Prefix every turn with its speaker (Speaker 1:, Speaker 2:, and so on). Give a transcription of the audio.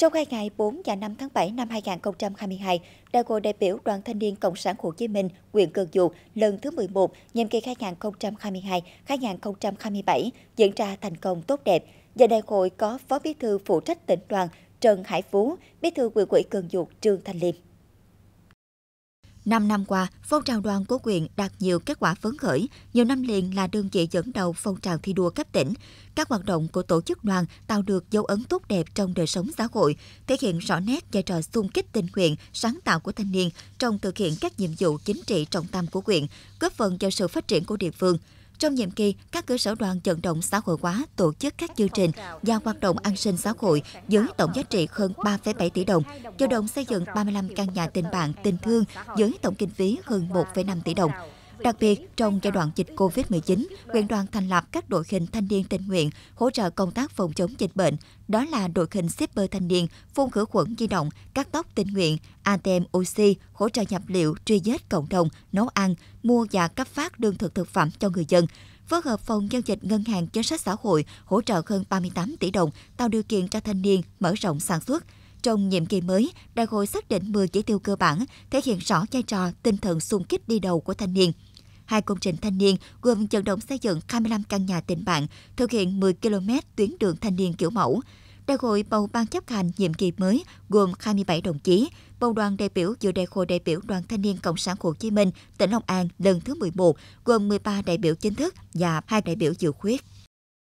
Speaker 1: Trong hai ngày 4 và 5 tháng 7 năm 2022, đại hội đại biểu Đoàn Thanh niên Cộng sản Hồ Chí Minh, huyện Cần Duộc lần thứ 11, nhiệm kỳ 2022-2027 diễn ra thành công tốt đẹp và đại hội có Phó Bí thư phụ trách tỉnh đoàn Trần Hải Phú, Bí thư huyện ủy Cần Duộc Trương Thanh Liêm. 5 năm qua, phong trào đoàn của quyền đạt nhiều kết quả phấn khởi, nhiều năm liền là đơn vị dẫn đầu phong trào thi đua cấp tỉnh. Các hoạt động của tổ chức đoàn tạo được dấu ấn tốt đẹp trong đời sống xã hội, thể hiện rõ nét vai trò xung kích tình nguyện, sáng tạo của thanh niên trong thực hiện các nhiệm vụ chính trị trọng tâm của quyền góp phần vào sự phát triển của địa phương. Trong nhiệm kỳ, các cơ sở đoàn vận động xã hội hóa tổ chức các chương trình và hoạt động an sinh xã hội với tổng giá trị hơn 3,7 tỷ đồng, chủ động xây dựng 35 căn nhà tình bạn tình thương với tổng kinh phí hơn 1,5 tỷ đồng. Đặc biệt, trong giai đoạn dịch COVID-19, huyện đoàn thành lập các đội hình thanh niên tình nguyện hỗ trợ công tác phòng chống dịch bệnh, đó là đội hình shipper thanh niên, phun khử khuẩn di động, cắt tóc tình nguyện, ATM oxy, hỗ trợ nhập liệu, truy vết cộng đồng, nấu ăn, mua và cấp phát lương thực thực phẩm cho người dân. Phối hợp phòng giao dịch ngân hàng chính sách xã hội hỗ trợ hơn 38 tỷ đồng, tạo điều kiện cho thanh niên mở rộng sản xuất, trong nhiệm kỳ mới, đại hội xác định 10 chỉ tiêu cơ bản, thể hiện rõ vai trò tinh thần xung kích đi đầu của thanh niên hai công trình thanh niên gồm vận động xây dựng 25 căn nhà tình bạn, thực hiện 10 km tuyến đường thanh niên kiểu mẫu. Đại hội bầu ban chấp hành nhiệm kỳ mới gồm 27 đồng chí, bầu đoàn đại biểu dự đại hội đại biểu Đoàn Thanh niên Cộng sản Hồ Chí Minh, tỉnh Long An lần thứ 11, gồm 13 đại biểu chính thức và hai đại biểu dự khuyết.